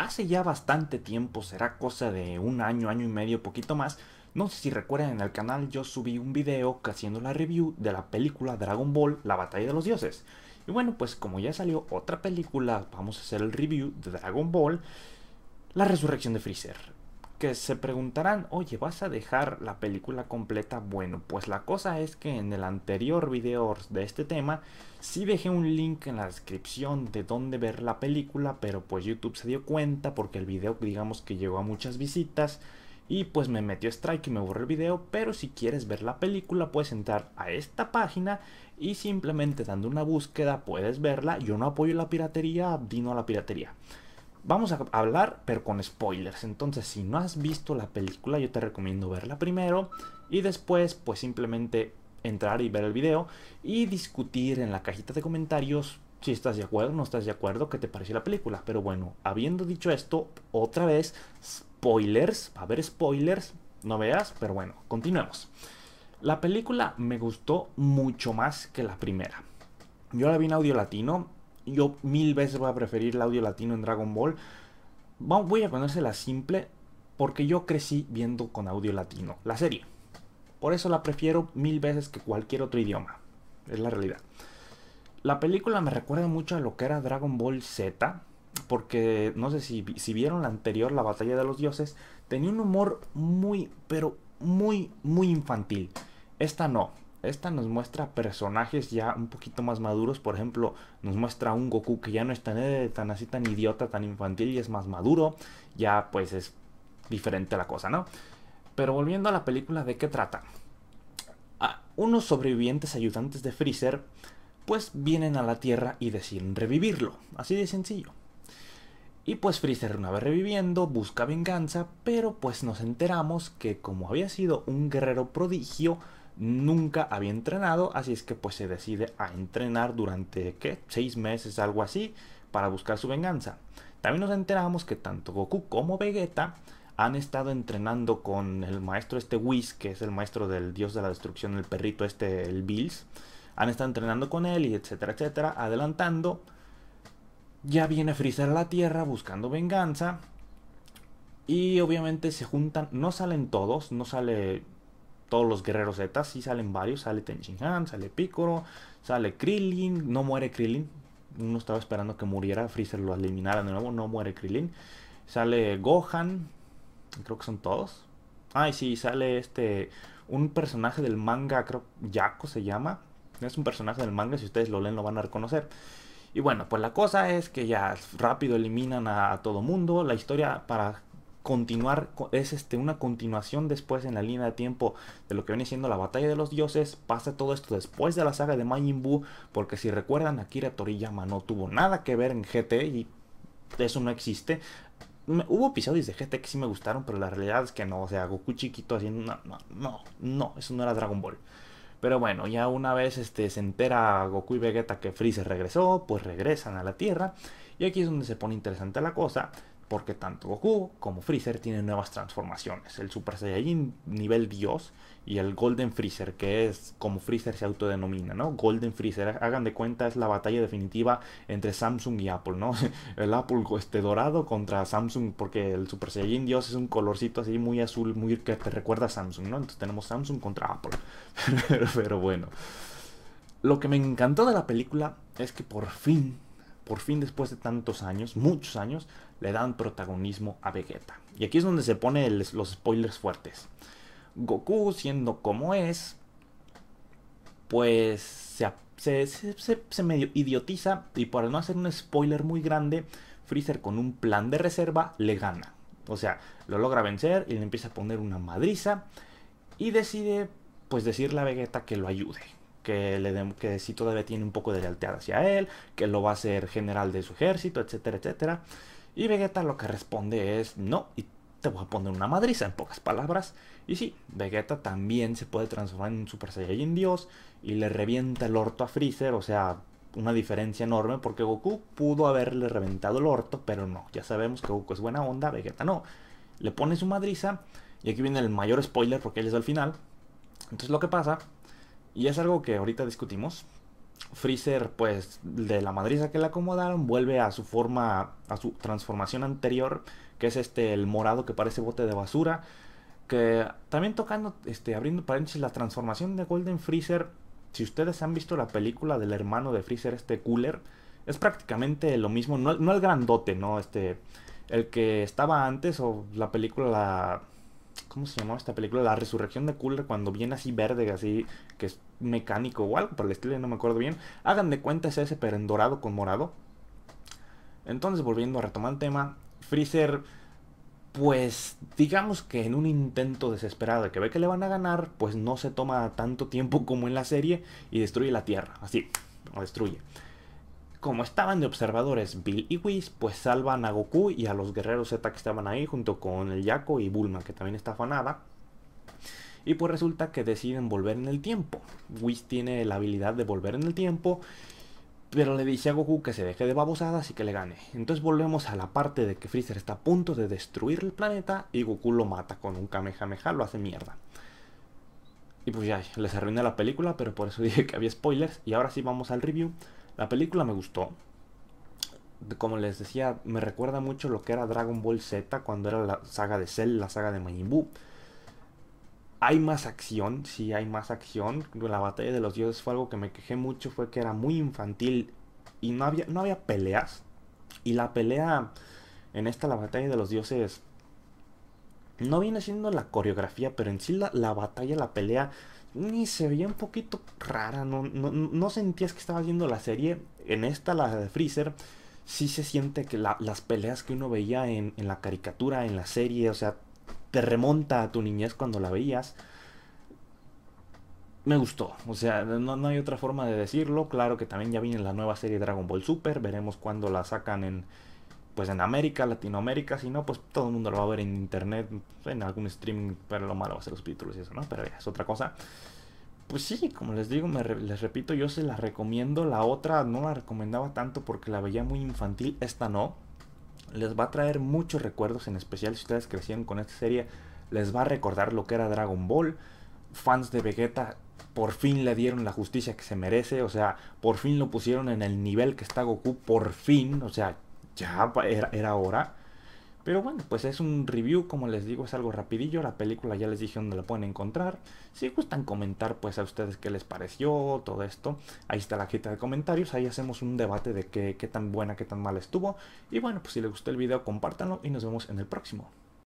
hace ya bastante tiempo, será cosa de un año, año y medio, poquito más. No sé si recuerdan, en el canal yo subí un video haciendo la review de la película Dragon Ball, La Batalla de los Dioses. Y bueno, pues como ya salió otra película, vamos a hacer el review de Dragon Ball, La Resurrección de Freezer que se preguntarán, oye, ¿vas a dejar la película completa? Bueno, pues la cosa es que en el anterior video de este tema, sí dejé un link en la descripción de dónde ver la película, pero pues YouTube se dio cuenta porque el video digamos que llegó a muchas visitas y pues me metió strike y me borró el video, pero si quieres ver la película puedes entrar a esta página y simplemente dando una búsqueda puedes verla, yo no apoyo la piratería, dino a la piratería vamos a hablar, pero con spoilers. Entonces, si no has visto la película, yo te recomiendo verla primero y después, pues simplemente entrar y ver el video y discutir en la cajita de comentarios si estás de acuerdo o no estás de acuerdo, qué te pareció la película. Pero bueno, habiendo dicho esto, otra vez, spoilers, va a haber spoilers, no veas, pero bueno, continuemos. La película me gustó mucho más que la primera. Yo la vi en audio latino, yo mil veces voy a preferir el audio latino en Dragon Ball. Voy a la simple porque yo crecí viendo con audio latino la serie. Por eso la prefiero mil veces que cualquier otro idioma. Es la realidad. La película me recuerda mucho a lo que era Dragon Ball Z. Porque no sé si, si vieron la anterior, la batalla de los dioses. Tenía un humor muy, pero muy, muy infantil. Esta no. Esta nos muestra personajes ya un poquito más maduros. Por ejemplo, nos muestra un Goku que ya no es eh, tan, así, tan idiota, tan infantil y es más maduro. Ya pues es diferente la cosa, ¿no? Pero volviendo a la película, ¿de qué trata? unos sobrevivientes ayudantes de Freezer pues vienen a la Tierra y deciden revivirlo. Así de sencillo. Y pues Freezer una vez reviviendo busca venganza, pero pues nos enteramos que como había sido un guerrero prodigio, nunca había entrenado, así es que pues se decide a entrenar durante, ¿qué? Seis meses, algo así, para buscar su venganza. También nos enteramos que tanto Goku como Vegeta han estado entrenando con el maestro este Whis, que es el maestro del dios de la destrucción, el perrito este, el Bills. Han estado entrenando con él y etcétera, etcétera, adelantando. Ya viene Freezer a la Tierra buscando venganza. Y obviamente se juntan, no salen todos, no sale todos los guerreros Z, sí salen varios, sale Tenshinhan, sale Piccolo, sale Krillin, no muere Krillin, uno estaba esperando que muriera, Freezer lo eliminara de nuevo, no muere Krillin, sale Gohan, creo que son todos, ay ah, sí, sale este, un personaje del manga, creo, Yako se llama, es un personaje del manga, si ustedes lo leen lo van a reconocer. Y bueno, pues la cosa es que ya rápido eliminan a todo mundo. La historia para continuar, es este, una continuación después en la línea de tiempo de lo que viene siendo la batalla de los dioses. Pasa todo esto después de la saga de Majin Buu, porque si recuerdan, Akira Toriyama no tuvo nada que ver en GT y eso no existe. Hubo episodios de GT que sí me gustaron, pero la realidad es que no, o sea, Goku chiquito haciendo, no, no, no, eso no era Dragon Ball. Pero bueno, ya una vez este, se entera Goku y Vegeta que Freezer regresó, pues regresan a la Tierra. Y aquí es donde se pone interesante la cosa, porque tanto Goku como Freezer tienen nuevas transformaciones. El Super Saiyajin nivel Dios y el Golden Freezer, que es como Freezer se autodenomina, ¿no? Golden Freezer, hagan de cuenta, es la batalla definitiva entre Samsung y Apple, ¿no? El Apple este dorado contra Samsung, porque el Super Saiyajin Dios es un colorcito así muy azul, muy que te recuerda a Samsung, ¿no? Entonces tenemos Samsung contra Apple. pero, pero bueno. Lo que me encantó de la película es que por fin por fin después de tantos años, muchos años, le dan protagonismo a Vegeta. Y aquí es donde se ponen los spoilers fuertes. Goku, siendo como es, pues se, se, se medio idiotiza y para no hacer un spoiler muy grande, Freezer con un plan de reserva le gana. O sea, lo logra vencer y le empieza a poner una madriza y decide pues decirle a Vegeta que lo ayude, que, le que todavía tiene un poco de lealtad hacia él, que lo va a ser general de su ejército, etcétera, etcétera. Y Vegeta lo que responde es no, y te voy a poner una madriza en pocas palabras. Y sí, Vegeta también se puede transformar en un Super Saiyajin Dios y le revienta el orto a Freezer, o sea, una diferencia enorme porque Goku pudo haberle reventado el orto, pero no, ya sabemos que Goku es buena onda, Vegeta no. Le pone su madriza y aquí viene el mayor spoiler porque él es al final. Entonces lo que pasa y es algo que ahorita discutimos. Freezer, pues, de la madriza que le acomodaron, vuelve a su forma, a su transformación anterior, que es este, el morado que parece bote de basura. Que también tocando, este, abriendo paréntesis, la transformación de Golden Freezer. Si ustedes han visto la película del hermano de Freezer, este Cooler, es prácticamente lo mismo. No, no el grandote, ¿no? Este, el que estaba antes o la película, la, ¿Cómo se llamaba esta película? La resurrección de Cooler, cuando viene así verde, así, que es mecánico o algo por el estilo, no me acuerdo bien. Hagan de cuenta ese, pero en dorado con morado. Entonces, volviendo a retomar el tema, Freezer, pues digamos que en un intento desesperado de que ve que le van a ganar, pues no se toma tanto tiempo como en la serie y destruye la Tierra, así, lo destruye. Como estaban de observadores Bill y Whis, pues salvan a Goku y a los guerreros Z que estaban ahí junto con el Yako y Bulma, que también está afanada. Y pues resulta que deciden volver en el tiempo. Whis tiene la habilidad de volver en el tiempo, pero le dice a Goku que se deje de babosadas y que le gane. Entonces volvemos a la parte de que Freezer está a punto de destruir el planeta y Goku lo mata con un Kamehameha, lo hace mierda. Y pues ya, les arruina la película, pero por eso dije que había spoilers. Y ahora sí vamos al review. La película me gustó. Como les decía, me recuerda mucho lo que era Dragon Ball Z cuando era la saga de Cell, la saga de Majin Buu. Hay más acción, sí hay más acción. La batalla de los dioses fue algo que me quejé mucho, fue que era muy infantil y no había, no había peleas. Y la pelea en esta, la batalla de los dioses, no viene siendo la coreografía, pero en sí la, batalla, la pelea, ni se veía un poquito rara. No, no, sentías que estabas viendo la serie. En esta, la de Freezer, sí se siente que las peleas que uno veía en, la caricatura, en la serie, o sea, te remonta a tu niñez cuando la veías me gustó. O sea, no, no, hay otra forma de decirlo. Claro que también ya viene la nueva serie Dragon Ball Super. Veremos cuándo la sacan en, pues en América, Latinoamérica, si no, pues todo el mundo lo va a ver en internet, en algún streaming, pero lo malo va a ser los títulos y eso, ¿no? Pero es otra cosa. Pues sí, como les digo, les repito, yo se la recomiendo, la otra no la recomendaba tanto porque la veía muy infantil, esta no. Les va a traer muchos recuerdos, en especial si ustedes crecieron con esta serie, les va a recordar lo que era Dragon Ball. Fans de Vegeta por fin le dieron la justicia que se merece, o sea, por fin lo pusieron en el nivel que está Goku, por fin, o sea, ya era, era hora. Pero bueno, pues es un review, como les digo, es algo rapidillo. La película ya les dije dónde la pueden encontrar. Si gustan comentar, pues a ustedes qué les pareció, todo esto. Ahí está la cajita de comentarios. Ahí hacemos un debate de qué, qué tan buena, qué tan mal estuvo. Y bueno, pues si les gustó el video, compártanlo y nos vemos en el próximo.